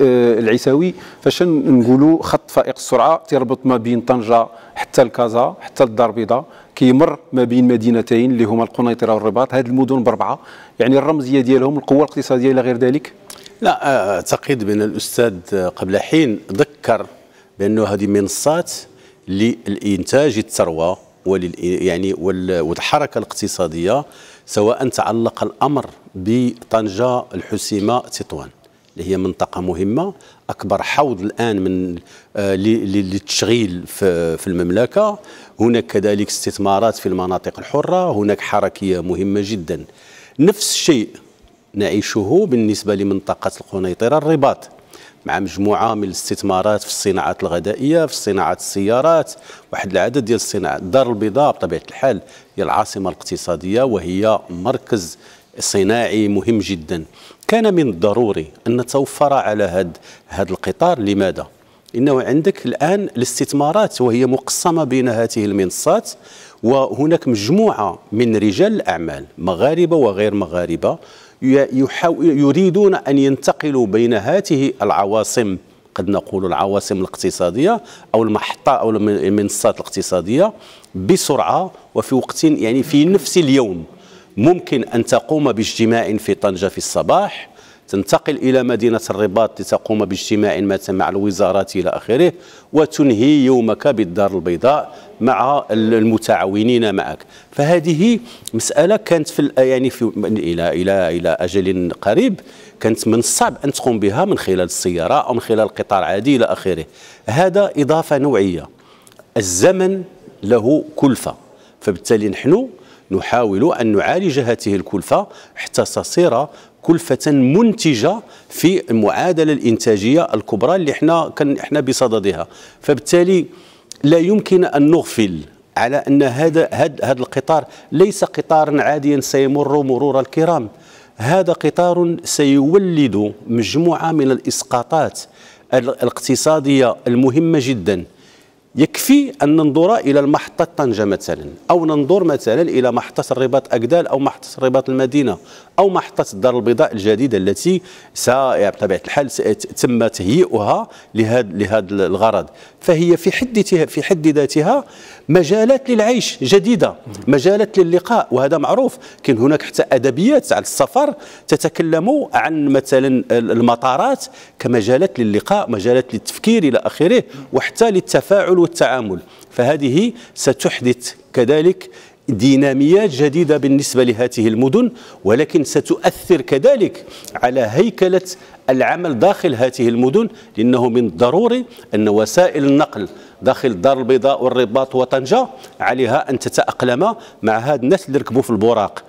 آه، العيساوي فاش نقولوا خط فائق السرعه تيربط ما بين طنجه حتى الكازا حتى الدار البيضاء كيمر ما بين مدينتين اللي هما القنيطره والرباط هذه المدن بربعه يعني الرمزيه ديالهم القوه الاقتصاديه الى غير ذلك لا اعتقد آه، بان الاستاذ قبل حين ذكر بانه هذه منصات للانتاج الثروه ولل يعني والحركه الاقتصاديه سواء تعلق الامر بطنجه الحسيمه تطوان اللي هي منطقه مهمه اكبر حوض الان من آه، للتشغيل في المملكه هناك كذلك استثمارات في المناطق الحره هناك حركيه مهمه جدا نفس الشيء نعيشه بالنسبه لمنطقه القنيطره الرباط مع مجموعه من الاستثمارات في الصناعات الغذائيه في صناعه السيارات واحد العدد ديال الصناعات الدار البيضاء بطبيعه الحال هي العاصمه الاقتصاديه وهي مركز صناعي مهم جدا كان من الضروري أن نتوفر على هذا هذا القطار لماذا؟ إنه عندك الآن الاستثمارات وهي مقسمة بين هذه المنصات وهناك مجموعة من رجال الأعمال مغاربة وغير مغاربة يريدون أن ينتقلوا بين هذه العواصم قد نقول العواصم الاقتصادية أو المحطة أو المنصات الاقتصادية بسرعة وفي وقت يعني في نفس اليوم ممكن أن تقوم باجتماع في طنجة في الصباح تنتقل إلى مدينة الرباط لتقوم باجتماع تم مع الوزارات إلى آخره وتنهي يومك بالدار البيضاء مع المتعاونين معك فهذه مسألة كانت في يعني في إلى إلى إلى أجل قريب كانت من الصعب أن تقوم بها من خلال السيارة أو من خلال القطار العادي إلى آخره هذا إضافة نوعية الزمن له كلفة فبالتالي نحن نحاول أن نعالج هذه الكلفة حتى تصير كلفة منتجة في المعادلة الإنتاجية الكبرى اللي احنا كان احنا بصددها فبالتالي لا يمكن أن نغفل على أن هذا هذا القطار ليس قطارا عاديا سيمر مرور الكرام هذا قطار سيولد مجموعة من الإسقاطات الاقتصادية المهمة جدا يكفي أن ننظر إلى محطة طنجة مثلا أو ننظر مثلا إلى محطة الرباط أكدال أو محطة الرباط المدينة أو محطة الدار البيضاء الجديدة التي يعني بطبيعة الحال تم تهيئها لهذا لهذا الغرض فهي في حد في حد ذاتها مجالات للعيش جديدة مجالات للقاء وهذا معروف كان هناك حتى أدبيات على السفر تتكلم عن مثلا المطارات كمجالات للقاء مجالات للتفكير إلى آخره وحتى للتفاعل والتعامل فهذه ستحدث كذلك ديناميات جديدة بالنسبة لهذه المدن ولكن ستؤثر كذلك على هيكلة العمل داخل هذه المدن لأنه من الضروري أن وسائل النقل داخل الدار البيضاء والرباط وطنجة عليها أن تتأقلم مع هذا الناس اللي ركبوا في البراق